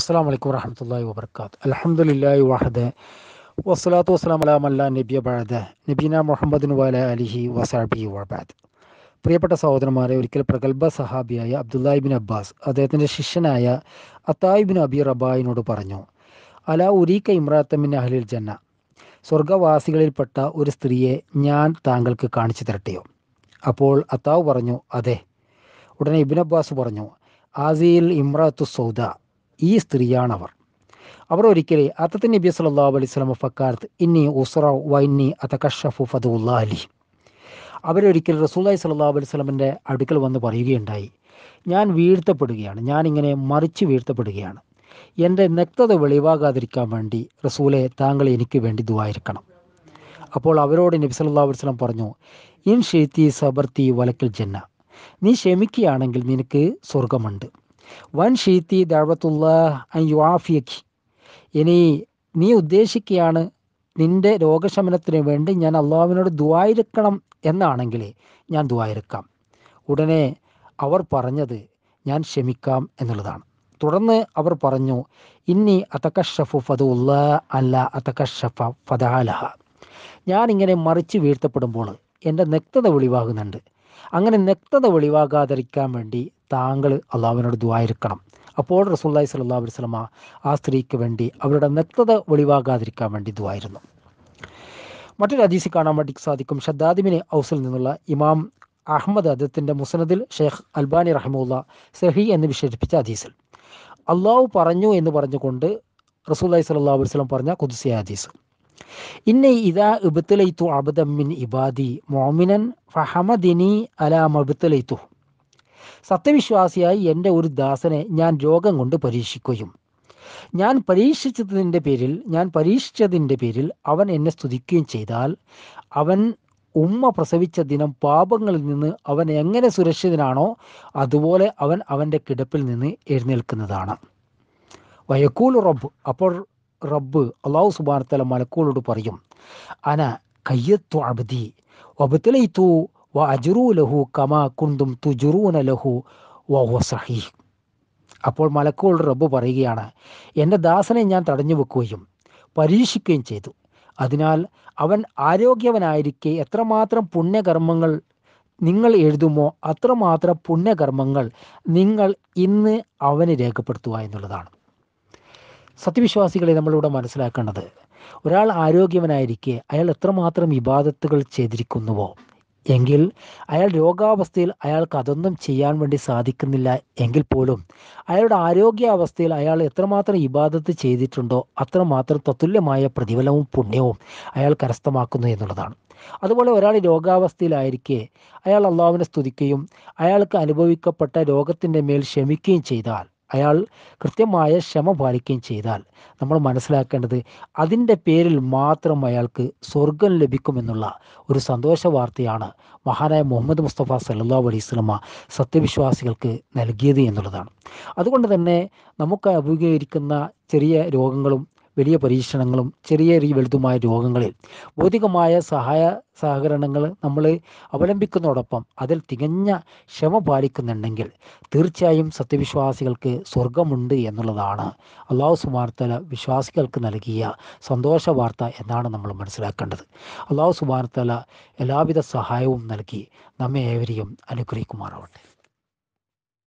അസ്സാം വലൈക്കും വറഹമത്തല്ലാ വാബർക്കാത്ത് അലഹമുല്ലാ വാഹദ് വസ്സലാത്തു വസ്സലാം അലാം അല്ലാ നബിയ ബഴദ് നബീന മുഹമ്മദിൻ വാല അലിഹി വസാബി വബാദ് പ്രിയപ്പെട്ട സഹോദരന്മാരെ ഒരിക്കൽ പ്രഗത്ഭ സഹാബിയായ അബ്ദുല്ലാഹിബിൻ അബ്ബാസ് അദ്ദേഹത്തിൻ്റെ ശിഷ്യനായ അത്തായിബിൻ അബി റബായിനോട് പറഞ്ഞു അലാ ഉരീക്ക ഇമ്രാത്തമിൻ അഹ്ലിൽ ജന്ന സ്വർഗവാസികളിൽപ്പെട്ട ഒരു സ്ത്രീയെ ഞാൻ താങ്കൾക്ക് കാണിച്ചു തരട്ടെയോ അപ്പോൾ അത്താവ് പറഞ്ഞു അതെ ഉടനെ ഇബിൻ അബ്ബാസ് പറഞ്ഞു ആസിയിൽ ഇമ്രാത്തു സൗദ ഈ സ്ത്രീയാണവർ അവർ ഒരിക്കലെ അത്തത്തിൻ നബി സല്ലാ അലൈഹി സ്വലം ഫക്കാർത്ത് ഇന്നി ഉസ്റ വൈന്നി അതകഷഫു ഫതുല്ലാ അലി അവരൊരിക്കൽ റസൂല്ലായി സല്ലാ അലൈഹി സ്വലമിൻ്റെ അടുക്കൽ വന്ന് പറയുകയുണ്ടായി ഞാൻ വീഴ്ത്തപ്പെടുകയാണ് ഞാനിങ്ങനെ മറിച്ച് വീഴ്ത്തപ്പെടുകയാണ് എൻ്റെ നെക്തത വെളിവാകാതിരിക്കാൻ വേണ്ടി റസൂലെ താങ്കൾ എനിക്ക് വേണ്ടി ദുവായിരിക്കണം അപ്പോൾ അവരോട് നബി സല്ലാ വസ്ലം പറഞ്ഞു ഇൻ ഷെയ്ത്തി സബർത്തി വലക്കൽ ജന്ന നീ ക്ഷമിക്കുകയാണെങ്കിൽ നിനക്ക് സ്വർഗമുണ്ട് വൻ ഷീത്തി ദാവത്തുള്ള യുവാഫിയക്ക് ഇനി നീ ഉദ്ദേശിക്കുകയാണ് നിന്റെ രോഗശമനത്തിന് വേണ്ടി ഞാൻ അള്ളാഹുവിനോട് ദുവായിരിക്കണം എന്നാണെങ്കിൽ ഞാൻ ദുവായിരിക്കാം ഉടനെ അവർ പറഞ്ഞത് ഞാൻ ക്ഷമിക്കാം എന്നുള്ളതാണ് തുടർന്ന് അവർ പറഞ്ഞു ഇന്നി അതക്കഷഫു ഫതുല്ല അല്ല അതക്കഷഫ ഫതാലഹ ഞാനിങ്ങനെ മറിച്ച് വീഴ്ത്തപ്പെടുമ്പോൾ എൻ്റെ നെക്തത വെളിവാകുന്നുണ്ട് അങ്ങനെ നക്തത ഒഴിവാകാതിരിക്കാൻ വേണ്ടി താങ്കൾ അള്ളാഹുവിനോട് ദ്വായിരിക്കണം അപ്പോൾ റസൂല്ലായി സല്ലാ വസ്ലമ ആ സ്ത്രീക്ക് വേണ്ടി അവരുടെ നക്തത ഒഴിവാകാതിരിക്കാൻ വേണ്ടി ദ്വായിരുന്നു മറ്റൊരു ഹദീസി കാണാൻ വേണ്ടി സാധിക്കും ഷദ്ദാദിമിന് ഔസിൽ നിന്നുള്ള ഇമാം അഹമ്മദ് അദ്ദേഹത്തിൻ്റെ മുസനദിൽ ഷെയ്ഖ് അൽബാനി റഹമുല്ല സെഹി എന്ന് വിശേഷിപ്പിച്ച ഹദീസിൽ അള്ളാഹു പറഞ്ഞു എന്ന് പറഞ്ഞുകൊണ്ട് റസൂല്ലായി സല്ലാ വസ്ലം പറഞ്ഞ കുദ്സിയ ഹദീസ് ഇബാദി ഫഹമദിനി സത്യവിശ്വാസിയായി എൻ്റെ ഒരു ദാസനെ ഞാൻ രോഗം കൊണ്ട് പരീക്ഷിക്കുകയും ഞാൻ പരീക്ഷിച്ചതിൻ്റെ പേരിൽ ഞാൻ പരീക്ഷിച്ചതിൻ്റെ പേരിൽ അവൻ എന്നെ സ്തുതിക്കുകയും ചെയ്താൽ അവൻ ഉമ്മ പ്രസവിച്ച ദിനം പാപങ്ങളിൽ നിന്ന് അവൻ എങ്ങനെ സുരക്ഷിതനാണോ അതുപോലെ അവൻ അവൻ്റെ കിടപ്പിൽ നിന്ന് എഴുന്നേൽക്കുന്നതാണ് വയക്കൂൽ റബ്ബ് അപ്പോൾ റബ്ബ് അള്ളാഹു സുബാനത്തല മലക്കോളോട് പറയും അന കയ്യത്തു അബ്ദി വബത്തിലു വ അജുറു ലഹു കമാ കുന്തും തുജുറൂന ലഹു വ സഹീഹ് അപ്പോൾ മലക്കോൾ റബ്ബ് പറയുകയാണ് എൻ്റെ ദാസനെ ഞാൻ തടഞ്ഞു വെക്കുകയും പരീക്ഷിക്കുകയും ചെയ്തു അതിനാൽ അവൻ ആരോഗ്യവനായിരിക്കെ എത്രമാത്രം പുണ്യകർമ്മങ്ങൾ നിങ്ങൾ എഴുതുമോ അത്രമാത്രം പുണ്യകർമ്മങ്ങൾ നിങ്ങൾ ഇന്ന് അവന് രേഖപ്പെടുത്തുക എന്നുള്ളതാണ് സത്യവിശ്വാസികളെ നമ്മളിവിടെ മനസ്സിലാക്കേണ്ടത് ഒരാൾ ആരോഗ്യവനായിരിക്കെ അയാൾ എത്രമാത്രം ഇബാദത്തുകൾ ചെയ്തിരിക്കുന്നുവോ എങ്കിൽ അയാൾ രോഗാവസ്ഥയിൽ അയാൾക്ക് അതൊന്നും ചെയ്യാൻ വേണ്ടി സാധിക്കുന്നില്ല എങ്കിൽ പോലും അയാളുടെ ആരോഗ്യാവസ്ഥയിൽ അയാൾ എത്രമാത്രം ഇബാദത്ത് ചെയ്തിട്ടുണ്ടോ അത്രമാത്രം തത്തുല്യമായ പ്രതിഫലവും പുണ്യവും അയാൾ കരസ്ഥമാക്കുന്നു എന്നുള്ളതാണ് അതുപോലെ ഒരാൾ രോഗാവസ്ഥയിലായിരിക്കെ അയാൾ അള്ളാഹുവിനെ സ്തുതിക്കുകയും അയാൾക്ക് അനുഭവിക്കപ്പെട്ട രോഗത്തിൻ്റെ മേൽ ക്ഷമിക്കുകയും ചെയ്താൽ അയാൾ കൃത്യമായ ക്ഷമ പാലിക്കുകയും ചെയ്താൽ നമ്മൾ മനസ്സിലാക്കേണ്ടത് അതിൻ്റെ പേരിൽ മാത്രം അയാൾക്ക് സ്വർഗം ലഭിക്കുമെന്നുള്ള ഒരു സന്തോഷ വാർത്തയാണ് മഹാനായ മുഹമ്മദ് മുസ്തഫ സല്ലാ അലൈസ്ലമ സത്യവിശ്വാസികൾക്ക് നൽകിയത് എന്നുള്ളതാണ് അതുകൊണ്ട് തന്നെ നമുക്ക് അഭിമുഖീകരിക്കുന്ന ചെറിയ രോഗങ്ങളും വലിയ പരീക്ഷണങ്ങളും ചെറിയ വലുതുമായ രോഗങ്ങളിൽ ഭൗതികമായ സഹായ സഹകരണങ്ങൾ നമ്മൾ അവലംബിക്കുന്നതോടൊപ്പം അതിൽ തികഞ്ഞ ക്ഷമ പാലിക്കുന്നുണ്ടെങ്കിൽ തീർച്ചയായും സത്യവിശ്വാസികൾക്ക് സ്വർഗമുണ്ട് എന്നുള്ളതാണ് അള്ളാഹു സുബാർത്തല വിശ്വാസികൾക്ക് നൽകിയ സന്തോഷ വാർത്ത എന്നാണ് നമ്മൾ മനസ്സിലാക്കേണ്ടത് അള്ളാഹു സുബാർത്തല എല്ലാവിധ സഹായവും നൽകി നമ്മെ ഏവരെയും അനുഗ്രഹിക്കുമാറാവട്ടെ